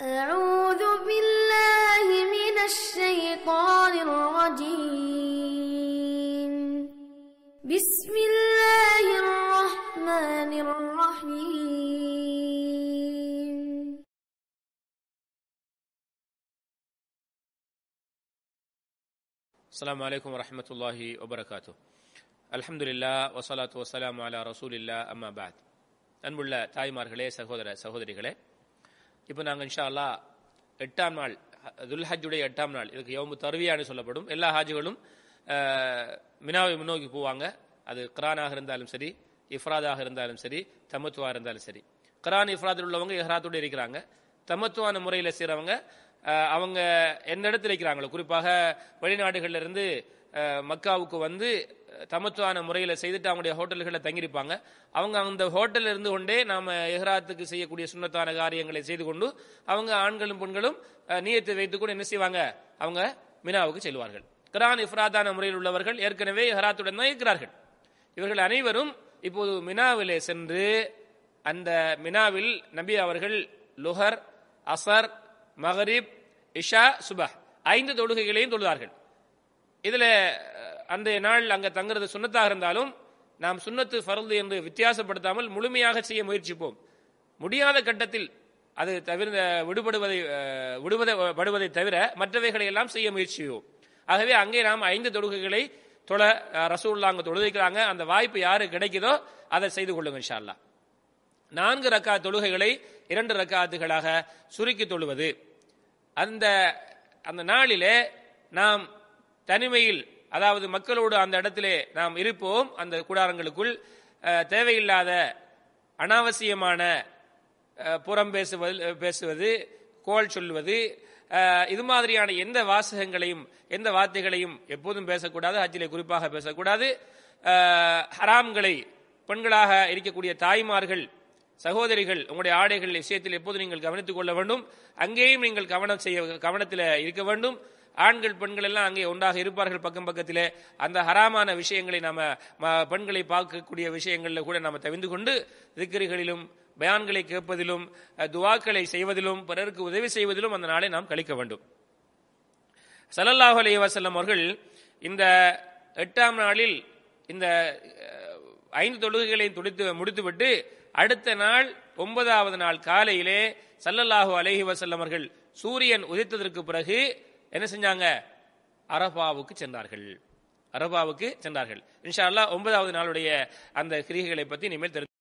أعوذ بالله من الشيطان الرجيم بسم الله الرحمن الرحيم السلام عليكم ورحمة الله وبركاته الحمد لله والصلاة والسلام على رسول الله أما بعد أنبو أنبلا تايمار سهودر سهودري இப்போ நாங்கள் இன்ஷா எட்டாம் நாள் துல்ஹஜுடைய எட்டாம் நாள் இதுக்கு எவ்வளவு தருவியானு சொல்லப்படும் எல்லா ஹாஜிகளும் மினாவை முன்னோக்கி போவாங்க அது கிரானாக இருந்தாலும் சரி இஃப்ராதாக இருந்தாலும் சரி தமத்துவாக இருந்தாலும் சரி கிரான் இஃப்ராத் உள்ளவங்க இஹ்ராத்தோடு இருக்கிறாங்க தமத்துவான முறையில் செய்கிறவங்க அவங்க எந்த இடத்துல இருக்கிறாங்களோ குறிப்பாக வெளிநாடுகளிலிருந்து மக்காவுக்கு வந்து தமத்துவான முறையில் செய்துட்டு அவங்களுடைய ஹோட்டல்களில் தங்கியிருப்பாங்க அவங்க அந்த ஹோட்டலில் இருந்து கொண்டே நாம் எஹராத்துக்கு செய்யக்கூடிய சுண்ணத்தான காரியங்களை செய்து கொண்டு அவங்க ஆண்களும் பெண்களும் நீயத்தை வைத்துக்கூட என்ன செய்வாங்க அவங்க மினாவுக்கு செல்வார்கள் கிரான் இஃப்ராதான முறையில் உள்ளவர்கள் ஏற்கனவே எஹராத்துடன் தான் இருக்கிறார்கள் இவர்கள் அனைவரும் இப்போது மினாவிலே சென்று அந்த மினாவில் நபி அவர்கள் லுஹர் அசர் மஹரீப் இஷா சுபா ஐந்து தொழுகைகளையும் தொழுதார்கள் இதில் அந்த நாள் அங்கே தங்குறது சுண்ணத்தாக இருந்தாலும் நாம் சுண்ணத்து ஃபரல் என்று வித்தியாசப்படுத்தாமல் முழுமையாக செய்ய முயற்சிப்போம் முடியாத கட்டத்தில் அது தவிர விடுபடுவதை விடுவதை தவிர மற்றவைகளை எல்லாம் செய்ய முயற்சிப்போம் ஆகவே அங்கே நாம் ஐந்து தொழுகைகளை தொழ ரசூல்லா அங்கே தொழுதிக்கிறாங்க அந்த வாய்ப்பு யாரு கிடைக்குதோ அதை செய்து கொள்ளுங்க இன்ஷால்லா நான்கு ரக்கா தொழுகைகளை இரண்டு ரக்காத்துகளாக சுருக்கி தொழுவது அந்த அந்த நாளிலே நாம் தனிமையில் அதாவது மக்களோடு அந்த இடத்திலே நாம் இருப்போம் அந்த கூடாரங்களுக்குள் தேவையில்லாத அனாவசியமான புறம் பேசுவது பேசுவது கோல் சொல்வது இது மாதிரியான எந்த வாசகங்களையும் எந்த வார்த்தைகளையும் எப்போதும் பேசக்கூடாது ஹஜ்ஜிலே குறிப்பாக பேசக்கூடாது ஹராம்களை பெண்களாக இருக்கக்கூடிய தாய்மார்கள் சகோதரிகள் உங்களுடைய ஆடைகள் விஷயத்தில் எப்போதும் நீங்கள் கவனித்துக் கொள்ள வேண்டும் அங்கேயும் நீங்கள் கவனம் செய்ய கவனத்தில் இருக்க வேண்டும் ஆண்கள் பெண்கள் எல்லாம் அங்கே ஒன்றாக இருப்பார்கள் பக்கம் பக்கத்தில் அந்த ஹராமான விஷயங்களை நாம பெண்களை பார்க்கக்கூடிய விஷயங்களில் கூட நாம் தவிந்து கொண்டு திக்கிரிகளிலும் பயான்களை கேட்பதிலும் துவாக்களை செய்வதிலும் பிறருக்கு உதவி செய்வதிலும் அந்த நாளை நாம் கழிக்க வேண்டும் சலல்லாஹ் அலி வசல்லம் அவர்கள் இந்த எட்டாம் நாளில் இந்த ஐந்து தொழுகைகளையும் துடித்து முடித்துவிட்டு அடுத்த நாள் ஒன்பதாவது நாள் காலையிலே சல்லல்லாஹு அலஹி வசல்லம் அவர்கள் சூரியன் உதித்ததற்கு பிறகு என்ன செஞ்சாங்க அரபாவுக்கு சென்றார்கள் அரபாவுக்கு சென்றார்கள் இன்ஷா அல்லா ஒன்பதாவது நாளுடைய அந்த கிரிகைகளை பற்றி இனிமேல் தெரிஞ்சு